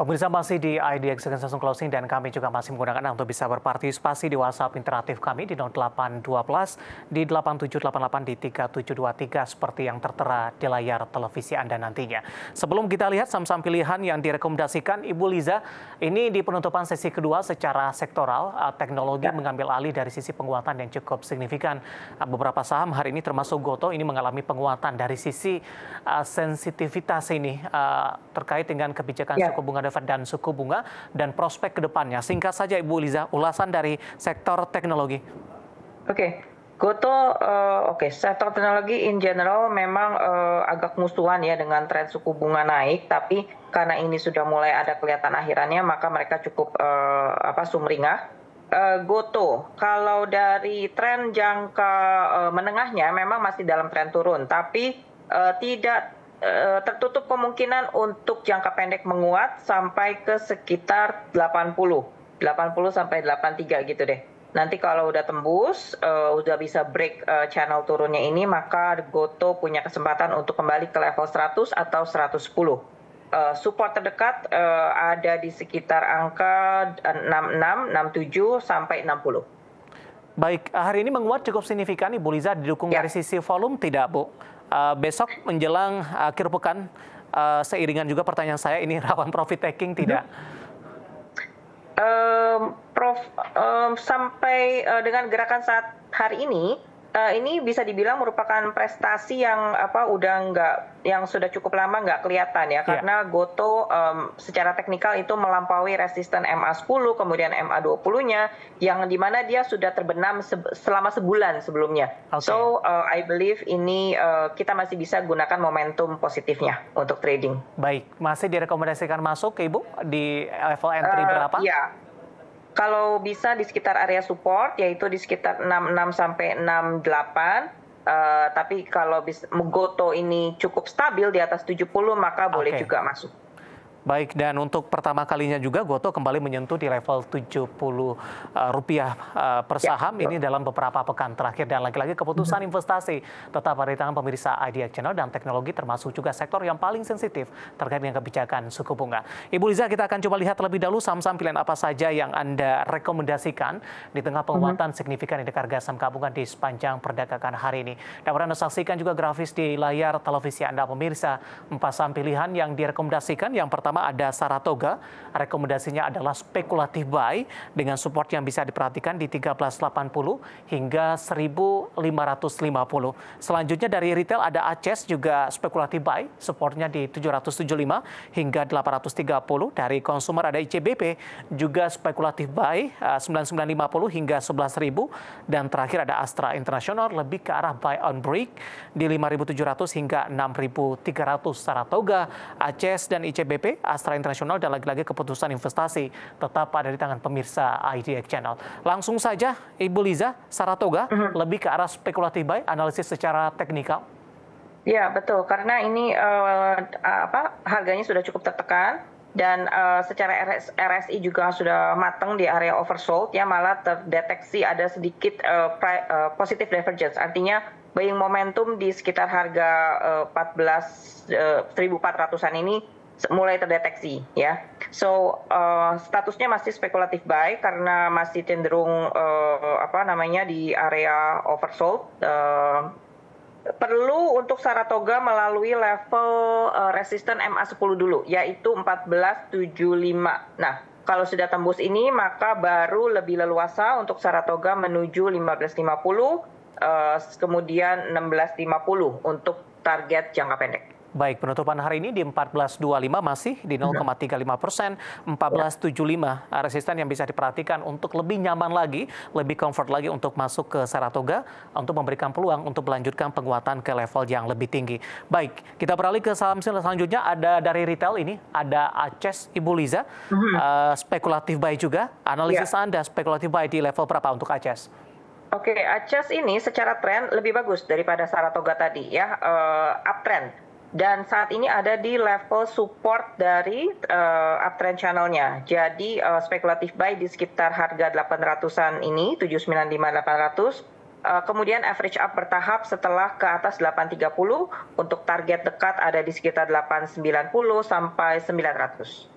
Pemirsa masih di IDX dengan Samsung closing dan kami juga masih menggunakan Anda untuk bisa berpartisipasi di WhatsApp interaktif kami di 0812 di 8788 di 3723 seperti yang tertera di layar televisi Anda nantinya. Sebelum kita lihat saham-saham pilihan yang direkomendasikan Ibu Liza, ini di penutupan sesi kedua secara sektoral eh, teknologi ya. mengambil alih dari sisi penguatan yang cukup signifikan. Eh, beberapa saham hari ini termasuk Goto ini mengalami penguatan dari sisi uh, sensitivitas ini uh, terkait dengan kebijakan ya. suku bunga Fed dan suku bunga dan prospek ke depannya. Singkat saja Ibu Liza, ulasan dari sektor teknologi. Oke, okay. Goto, uh, oke, okay. sektor teknologi in general memang uh, agak musuhan ya dengan tren suku bunga naik, tapi karena ini sudah mulai ada kelihatan akhirannya, maka mereka cukup uh, apa sumringah. Goto, kalau dari tren jangka menengahnya memang masih dalam tren turun, tapi uh, tidak Eh, tertutup kemungkinan untuk jangka pendek menguat sampai ke sekitar 80, 80 sampai 83 gitu deh. Nanti kalau udah tembus, uh, udah bisa break uh, channel turunnya ini, maka Goto punya kesempatan untuk kembali ke level 100 atau 110. Uh, support terdekat uh, ada di sekitar angka 66, 67 sampai 60. Baik, hari ini menguat cukup signifikan Ibu Liza didukung ya. dari sisi volume tidak, Bu? uh, besok menjelang akhir pekan uh, seiringan juga pertanyaan saya ini rawan profit taking tidak? Um, Prof, um, sampai uh, dengan gerakan saat hari ini uh, ini bisa dibilang merupakan prestasi yang apa udah nggak yang sudah cukup lama nggak kelihatan ya iya. karena yeah. Goto um, secara teknikal itu melampaui resisten MA10 kemudian MA20-nya yang dimana dia sudah terbenam se selama sebulan sebelumnya. Okay. So uh, I believe ini uh, kita masih bisa gunakan momentum positifnya untuk trading. Baik, masih direkomendasikan masuk ke Ibu di level entry uh, berapa? Iya. Yeah kalau bisa di sekitar area support yaitu di sekitar 66 sampai 68 Uh, eh, tapi kalau bis, Goto ini cukup stabil di atas 70 maka boleh okay. juga masuk. Baik, dan untuk pertama kalinya juga Goto kembali menyentuh di level 70 uh, eh, rupiah eh, per ya. saham ya, ini dalam beberapa pekan terakhir dan lagi-lagi keputusan investasi tetap ada di tangan pemirsa IDX Channel dan teknologi termasuk juga sektor yang paling sensitif terkait dengan kebijakan suku bunga. Ibu Liza, kita akan coba lihat terlebih dahulu saham-saham pilihan apa saja yang Anda rekomendasikan di tengah mhm. penguatan signifikan indeks harga saham gabungan di sepanjang perdagangan hari ini. Dan Anda saksikan juga grafis di layar televisi Anda pemirsa empat saham pilihan yang direkomendasikan yang pertama pertama ada Saratoga, rekomendasinya adalah spekulatif buy dengan support yang bisa diperhatikan di 1380 hingga 1550. Selanjutnya dari retail ada Aces juga spekulatif buy, supportnya di 775 hingga 830. Dari konsumer ada ICBP juga spekulatif buy 9950 eh, hingga 11.000 dan terakhir ada Astra International lebih ke arah buy on break di 5.700 hingga 6.300. Saratoga, Aces dan ICBP Astra Internasional dan lagi-lagi keputusan investasi tetap ada di tangan pemirsa IDX Channel. Langsung saja Ibu Liza Saratoga uh mhm. -huh. lebih ke arah spekulatif buy, analisis secara teknikal. Ya betul karena ini uh, apa harganya sudah cukup tertekan dan uh, secara RS, RSI juga sudah matang di area oversold ya malah terdeteksi ada sedikit uh, uh, positive divergence artinya buying momentum di sekitar harga uh, 14 uh, 1400-an ini mulai terdeteksi ya. So uh, statusnya masih spekulatif baik karena masih cenderung uh, apa namanya di area oversold. Uh, perlu untuk Saratoga melalui level uh, resisten MA10 dulu yaitu 1475. Nah, kalau sudah tembus ini maka baru lebih leluasa untuk Saratoga menuju 1550 uh, kemudian 1650 untuk target jangka pendek. Baik, penutupan hari ini di 14.25 masih di 0,35 iya. persen, 14.75 resisten yang bisa diperhatikan untuk lebih nyaman lagi, lebih comfort lagi untuk masuk ke Saratoga untuk memberikan peluang untuk melanjutkan penguatan ke level yang lebih tinggi. Baik, kita beralih ke saham selanjutnya ada dari retail ini, ada Aces Ibu Liza, mm -hmm. uh, spekulatif buy juga. Analisis yeah. Anda spekulatif buy di level berapa untuk Aces? Oke, okay, Aces ini secara tren lebih bagus daripada Saratoga tadi ya, uh, uptrend dan saat ini ada di level support dari uh, uptrend channelnya. Jadi uh, spekulatif buy di sekitar harga 800-an ini 795 800 Uh, kemudian average up bertahap setelah ke atas 830 untuk target dekat ada di sekitar 890 sampai 900.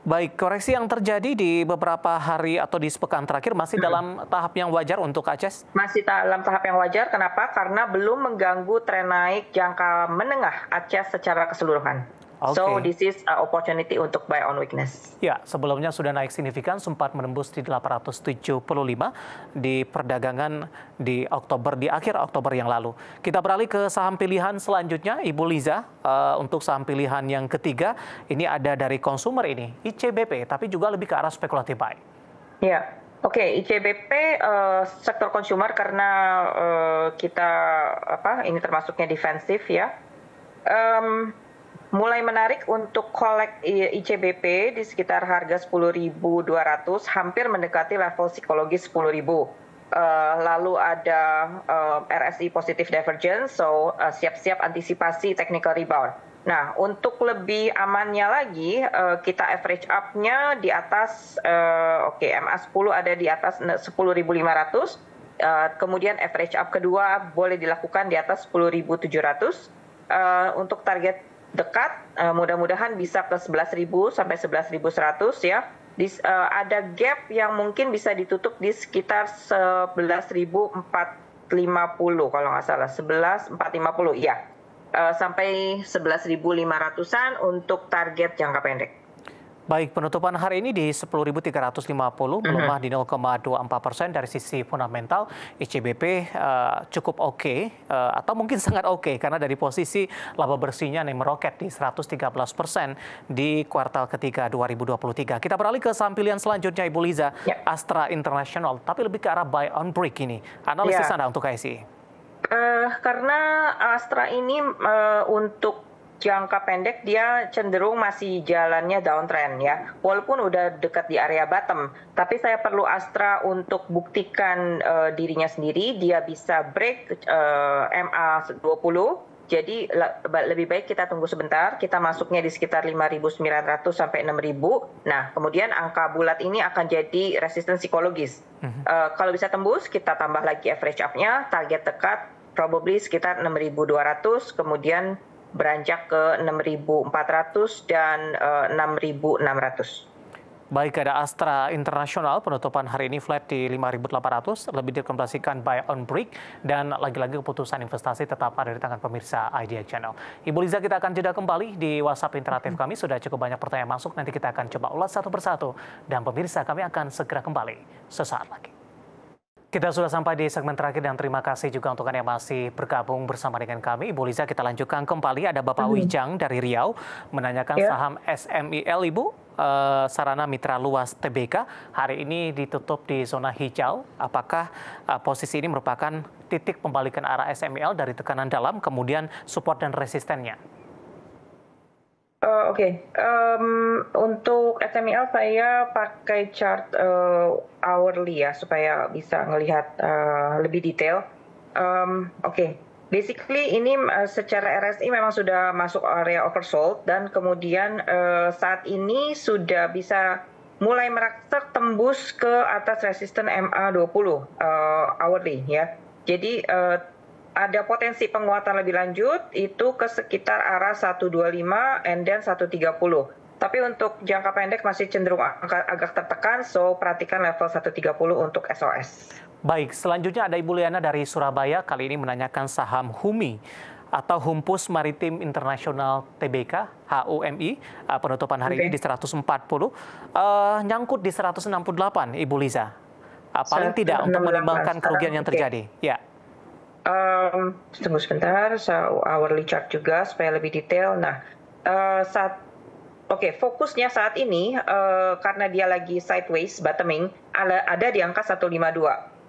Baik, koreksi yang terjadi di beberapa hari atau di sepekan terakhir masih hmm. dalam tahap yang wajar untuk ACES. Masih dalam tahap yang wajar, kenapa? Karena belum mengganggu tren naik jangka menengah ACES secara keseluruhan. Okay. So this is a opportunity untuk buy on weakness. Ya, sebelumnya sudah naik signifikan sempat menembus di 875 di perdagangan di Oktober di akhir Oktober yang lalu. Kita beralih ke saham pilihan selanjutnya, Ibu Liza. Uh, untuk saham pilihan yang ketiga ini ada dari konsumer ini, ICBP, tapi juga lebih ke arah spekulatif buy. Ya, Oke, okay, ICBP uh, eh, sektor consumer karena uh, kita apa ini termasuknya defensif ya. Um, mulai menarik untuk kolek ICBP di sekitar harga 10.200 hampir mendekati level psikologi 10.000 uh, eh, lalu ada uh, eh, RSI positive divergence, so uh, siap-siap antisipasi technical rebound. Nah, untuk lebih amannya lagi, uh, kita average up-nya di atas, uh, oke, okay, MA10 ada di atas 10.500, uh, kemudian average up kedua boleh dilakukan di atas 10.700, uh, untuk target dekat uh, mudah-mudahan bisa ke 11.000 sampai 11.100 ya. Di, uh, ada gap yang mungkin bisa ditutup di sekitar 11.450 kalau nggak salah 11.450 ya. Uh, sampai 11.500-an untuk target jangka pendek. Baik, penutupan hari ini di 10.350 mhm. melemah di 0,24 persen dari sisi fundamental ICBP uh, eh, cukup oke okay, uh, eh, atau mungkin sangat oke okay, karena dari posisi laba bersihnya nih meroket di 113 persen di kuartal ketiga 2023. Kita beralih ke sampilian selanjutnya Ibu Liza, ya. Astra International, tapi lebih ke arah buy on break ini. Analisis ya. Anda untuk KSI? Uh, eh, karena Astra ini uh, untuk jangka pendek dia cenderung masih jalannya downtrend ya. Walaupun udah dekat di area bottom, tapi saya perlu Astra untuk buktikan uh, dirinya sendiri dia bisa break uh, MA 20 jadi lebih baik kita tunggu sebentar, kita masuknya di sekitar 5.900 sampai 6.000. Nah, kemudian angka bulat ini akan jadi resisten psikologis. Mm -hmm. uh, kalau bisa tembus, kita tambah lagi average up-nya, target dekat probably sekitar 6.200, kemudian beranjak ke 6.400 dan uh, eh, 6.600. Baik ada Astra Internasional penutupan hari ini flat di 5.800 lebih direkomendasikan buy on break dan lagi-lagi keputusan investasi tetap ada di tangan pemirsa Idea Channel. Ibu Liza kita akan jeda kembali di WhatsApp interaktif mm-hmm. kami sudah cukup banyak pertanyaan masuk nanti kita akan coba ulas satu persatu dan pemirsa kami akan segera kembali sesaat lagi. Kita sudah sampai di segmen terakhir dan terima kasih juga untuk Anda yang masih bergabung bersama dengan kami. Ibu Liza, kita lanjutkan kembali. Ada Bapak mm -hmm. Wijang dari Riau menanyakan yeah. saham SMIL, Ibu. Eh, sarana mitra luas TBK hari ini ditutup di zona hijau. Apakah eh, posisi ini merupakan titik pembalikan arah SMIL dari tekanan dalam, kemudian support dan resistennya? oke. Okay. Um, untuk SMIL saya pakai chart uh, hourly ya supaya bisa melihat uh, eh, lebih detail. Um, oke. Okay. Basically ini uh, secara RSI memang sudah masuk area oversold dan kemudian uh, saat ini sudah bisa mulai merangsek tembus ke atas resisten MA20 uh, hourly ya. Jadi uh, ada potensi penguatan lebih lanjut itu ke sekitar arah 125 and then 130. Tapi untuk jangka pendek masih cenderung agak, tertekan, so perhatikan level 130 untuk SOS. Baik, selanjutnya ada Ibu Liana dari Surabaya, kali ini menanyakan saham HUMI atau Humpus Maritim Internasional TBK, HUMI, uh, penutupan hari okay. ini di 140, uh, nyangkut di 168, Ibu Liza. Uh, paling tidak untuk menimbangkan kerugian yang terjadi. Okay. Ya. Um, tunggu sebentar, so hourly chart juga supaya lebih detail. Nah, uh, saat Oke, okay, fokusnya saat ini uh, karena dia lagi sideways bottoming ada, ada di angka 152.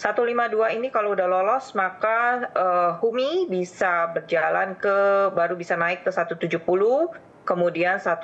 152 ini kalau udah lolos maka uh, Humi bisa berjalan ke baru bisa naik ke 170, kemudian 182, uh,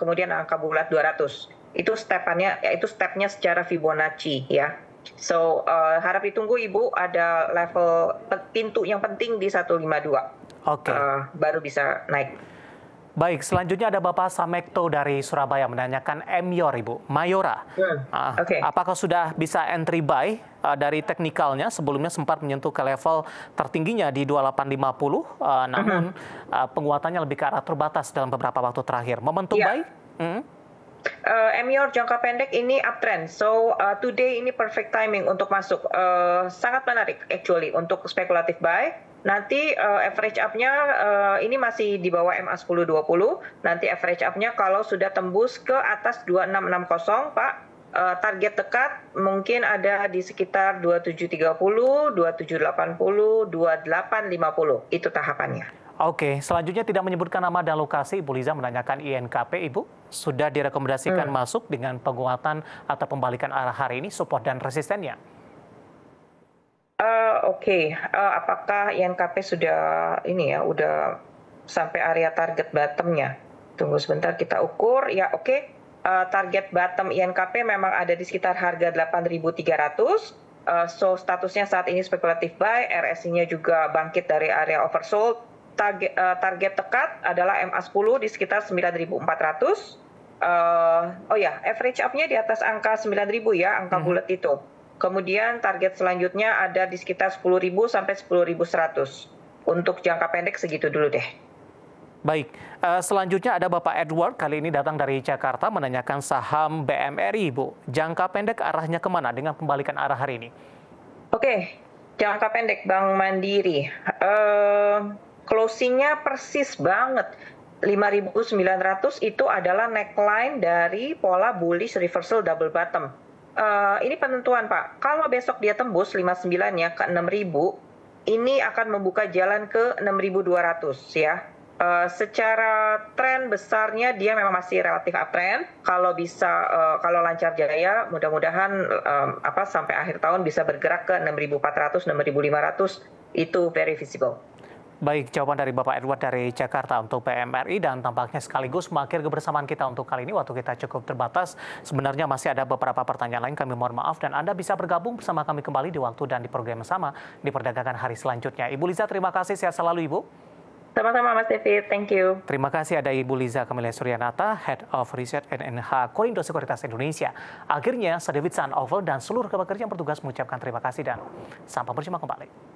kemudian angka bulat 200. Itu stepannya ya, itu stepnya secara Fibonacci ya. So uh, harap ditunggu Ibu ada level pintu yang penting di 152. Oke. Okay. Uh, baru bisa naik. Baik, selanjutnya ada Bapak Samekto dari Surabaya menanyakan Mior Ibu, Mayora. Hmm. Uh, ah, okay. Apakah sudah bisa entry buy uh, dari teknikalnya sebelumnya sempat menyentuh ke level tertingginya di 2850 uh, ah, namun uh -huh. uh, penguatannya lebih ke arah terbatas dalam beberapa waktu terakhir. Momentum yeah. buy? -hmm. Uh, eh, MIOR jangka pendek ini uptrend, so uh, today ini perfect timing untuk masuk, uh, sangat menarik actually untuk spekulatif buy. Nanti uh, average up-nya uh, ini masih di bawah MA 1020. Nanti average up-nya kalau sudah tembus ke atas 2660, Pak, uh, target dekat mungkin ada di sekitar 2730, 2780, 2850. Itu tahapannya. Oke, selanjutnya tidak menyebutkan nama dan lokasi, Ibu Liza menanyakan INKP, Ibu sudah direkomendasikan hmm. masuk dengan penguatan atau pembalikan arah hari ini, support dan resistennya. Uh, Oke, okay. uh, eh, apakah INKP sudah ini ya, udah sampai area target bottomnya? Tunggu sebentar kita ukur, ya oke. Okay. Uh, eh, target bottom INKP memang ada di sekitar harga 8.300. Uh, so statusnya saat ini spekulatif buy, RSI-nya juga bangkit dari area oversold target, uh, eh, target tekat adalah MA10 di sekitar 9.400. Uh, eh, oh ya, average up-nya di atas angka 9.000 ya, angka hmm. bulat itu. Kemudian target selanjutnya ada di sekitar 10.000 sampai 10.100. Untuk jangka pendek segitu dulu deh. Baik, eh, selanjutnya ada Bapak Edward kali ini datang dari Jakarta menanyakan saham BMRI, Bu. Jangka pendek arahnya kemana dengan pembalikan arah hari ini? Oke, jangka pendek Bank Mandiri. Uh, Closingnya persis banget. 5.900 itu adalah neckline dari pola bullish reversal double bottom. Uh, ini penentuan Pak. Kalau besok dia tembus 59 ya ke 6.000, ini akan membuka jalan ke 6.200 ya. Uh, secara tren besarnya dia memang masih relatif uptrend. Kalau bisa uh, kalau lancar jaya mudah-mudahan um, apa sampai akhir tahun bisa bergerak ke 6.400 6.500 itu very visible. Baik, jawaban dari Bapak Edward dari Jakarta untuk PMRI dan tampaknya sekaligus mengakhiri kebersamaan kita untuk kali ini. Waktu kita cukup terbatas. Sebenarnya masih ada beberapa pertanyaan lain. Kami mohon maaf dan Anda bisa bergabung bersama kami kembali di waktu dan di program yang sama di perdagangan hari selanjutnya. Ibu Liza, terima kasih. Sehat selalu, Ibu. Sama-sama Mas David, thank you. Terima kasih ada Ibu Liza Kamila Suryanata, Head of Research NNH Korindo Sekuritas Indonesia. Akhirnya, saya David Sanovel dan seluruh pekerja yang bertugas mengucapkan terima kasih dan sampai berjumpa kembali.